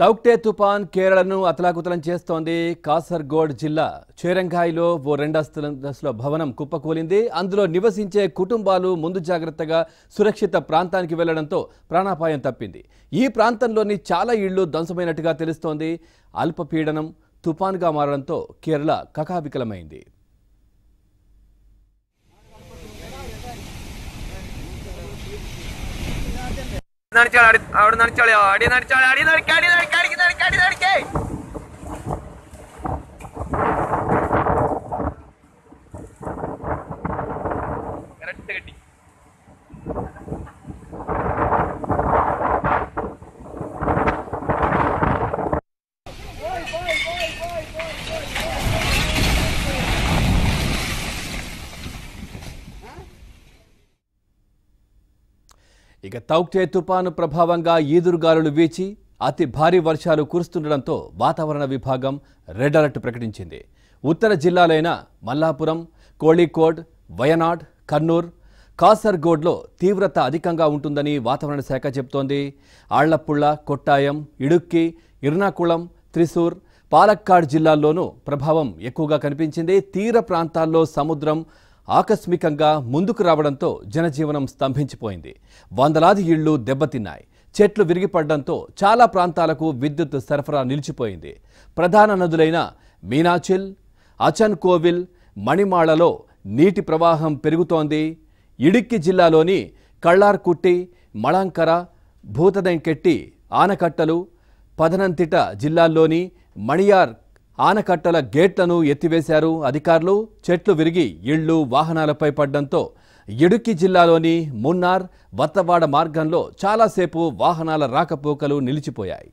తౌక్టే తుపాన్ కేరళను అతలాకుతలం చేస్తోంది కాసర్గోడ్ జిల్లా చేరంఘాయిలో ఓ దశలో భవనం కుప్పకూలింది అందులో నివసించే కుటుంబాలు ముందు జాగ్రత్తగా సురక్షిత ప్రాంతానికి వెళ్లడంతో ప్రాణాపాయం తప్పింది ఈ ప్రాంతంలోని చాలా ఇళ్లు ధ్వంసమైనట్టుగా తెలుస్తోంది అల్పపీడనం తుపాన్గా మారడంతో కేరళ కకావికలమైంది నడిచాడు అడి నడిచాడు అడి నడిచాడు అడి నడిచాడు ఇక తౌక్తే తుపాను ప్రభావంగా ఈదురుగాలులు వీచి అతి భారీ వర్షాలు కురుస్తుండటంతో వాతావరణ విభాగం రెడ్ అలర్ట్ ప్రకటించింది ఉత్తర జిల్లాలైన మల్లాపురం కోళికోడ్ వయనాడ్ కన్నూర్ కాసర్గోడ్లో తీవ్రత అధికంగా ఉంటుందని వాతావరణ శాఖ చెబుతోంది ఆళ్లపుళ్ళ కొట్టాయం ఇడుక్కి ఇర్నాకుళం త్రిశూర్ పాలక్కాడ్ జిల్లాల్లోనూ ప్రభావం ఎక్కువగా కనిపించింది తీర ప్రాంతాల్లో సముద్రం ఆకస్మికంగా ముందుకు రావడంతో జనజీవనం స్తంభించిపోయింది వందలాది ఇళ్లు దెబ్బతిన్నాయి చెట్లు విరిగిపడడంతో చాలా ప్రాంతాలకు విద్యుత్ సరఫరా నిలిచిపోయింది ప్రధాన నదులైన మీనాచిల్ అచన్ కోవిల్ మణిమాళలో నీటి ప్రవాహం పెరుగుతోంది ఇడిక్కి జిల్లాలోని కళ్ళార్కుట్టి మళంకర భూతదెంకెట్టి ఆనకట్టలు పదనంతిట జిల్లాల్లోని మణియార్ ఆనకట్టల గేట్లను ఎత్తివేశారు అధికారులు చెట్లు విరిగి ఇళ్లు వాహనాలపై పడ్డంతో ఇడుక్కి జిల్లాలోని మున్నార్ వత్తవాడ మార్గంలో చాలాసేపు వాహనాల రాకపోకలు నిలిచిపోయాయి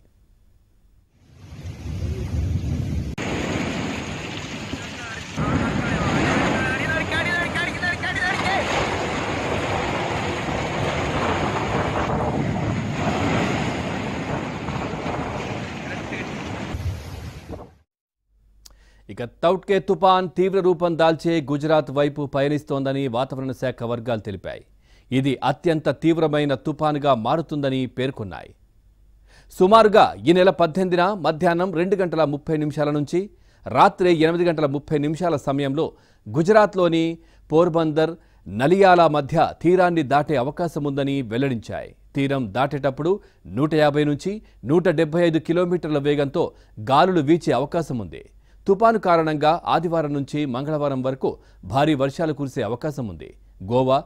ఇక తౌట్కే తుపాన్ తీవ్ర రూపం దాల్చే గుజరాత్ వైపు పయనిస్తోందని వాతావరణ శాఖ వర్గాలు తెలిపాయి ఇది అత్యంత తీవ్రమైన తుపానుగా మారుతుందని పేర్కొన్నాయి సుమారుగా ఈ నెల పద్దెనిమిదిన మధ్యాహ్నం రెండు గంటల ముప్పై నిమిషాల నుంచి రాత్రి ఎనిమిది గంటల ముప్పై నిమిషాల సమయంలో గుజరాత్లోని పోర్బందర్ నలియాల మధ్య తీరాన్ని దాటే అవకాశం ఉందని వెల్లడించాయి తీరం దాటేటప్పుడు నూట యాభై నుంచి నూట ఐదు కిలోమీటర్ల వేగంతో గాలులు వీచే అవకాశం ఉంది తుపాను కారణంగా ఆదివారం నుంచి మంగళవారం వరకు భారీ వర్షాలు కురిసే అవకాశం ఉంది గోవా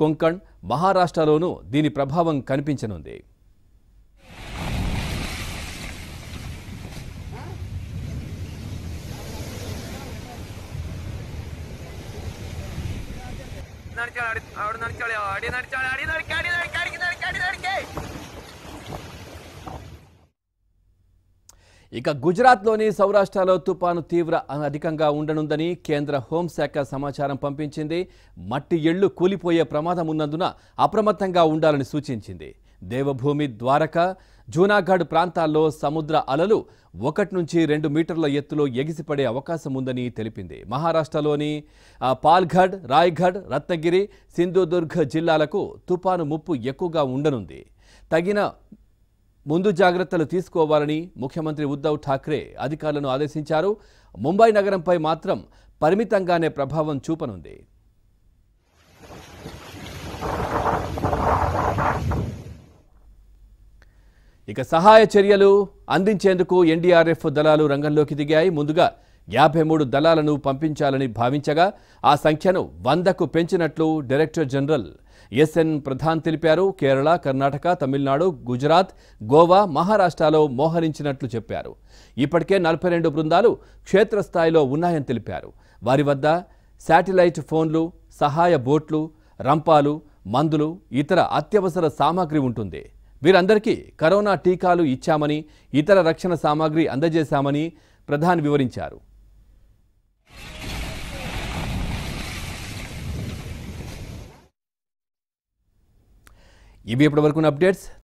కొంకణ్ మహారాష్ట్రలోనూ దీని ప్రభావం కనిపించనుంది అడి నడిచాడు అడి నడిచాడు అడి నడిచాడు ఇక గుజరాత్లోని సౌరాష్ట్రలో తుపాను తీవ్ర అధికంగా ఉండనుందని కేంద్ర హోంశాఖ సమాచారం పంపించింది మట్టి ఎళ్లు కూలిపోయే ప్రమాదం ఉన్నందున అప్రమత్తంగా ఉండాలని సూచించింది దేవభూమి ద్వారక జూనాగఢ్ ప్రాంతాల్లో సముద్ర అలలు ఒకటి నుంచి రెండు మీటర్ల ఎత్తులో ఎగిసిపడే అవకాశం ఉందని తెలిపింది మహారాష్ట్రలోని పాల్ఘడ్ రాయ్గఢ్ రత్నగిరి సింధుదుర్గ్ జిల్లాలకు తుపాను ముప్పు ఎక్కువగా ఉండనుంది తగిన ముందు జాగ్రత్తలు తీసుకోవాలని ముఖ్యమంత్రి ఉద్దవ్ ఠాక్రే అధికారులను ఆదేశించారు ముంబై నగరంపై మాత్రం పరిమితంగానే ప్రభావం చూపనుంది ఇక సహాయ చర్యలు అందించేందుకు ఎన్డీఆర్ఎఫ్ దళాలు రంగంలోకి దిగాయి ముందుగా యాభై మూడు దళాలను పంపించాలని భావించగా ఆ సంఖ్యను వందకు పెంచినట్లు డైరెక్టర్ జనరల్ ఎస్ఎన్ ప్రధాన్ తెలిపారు కేరళ కర్ణాటక తమిళనాడు గుజరాత్ గోవా మహారాష్ట్రలో మోహరించినట్లు చెప్పారు ఇప్పటికే నలభై రెండు బృందాలు క్షేత్రస్థాయిలో ఉన్నాయని తెలిపారు వారి వద్ద శాటిలైట్ ఫోన్లు సహాయ బోట్లు రంపాలు మందులు ఇతర అత్యవసర సామాగ్రి ఉంటుంది వీరందరికీ కరోనా టీకాలు ఇచ్చామని ఇతర రక్షణ సామాగ్రి అందజేశామని ప్రధాని వివరించారు ఇవి ఇప్పటివరకున్న అప్డేట్స్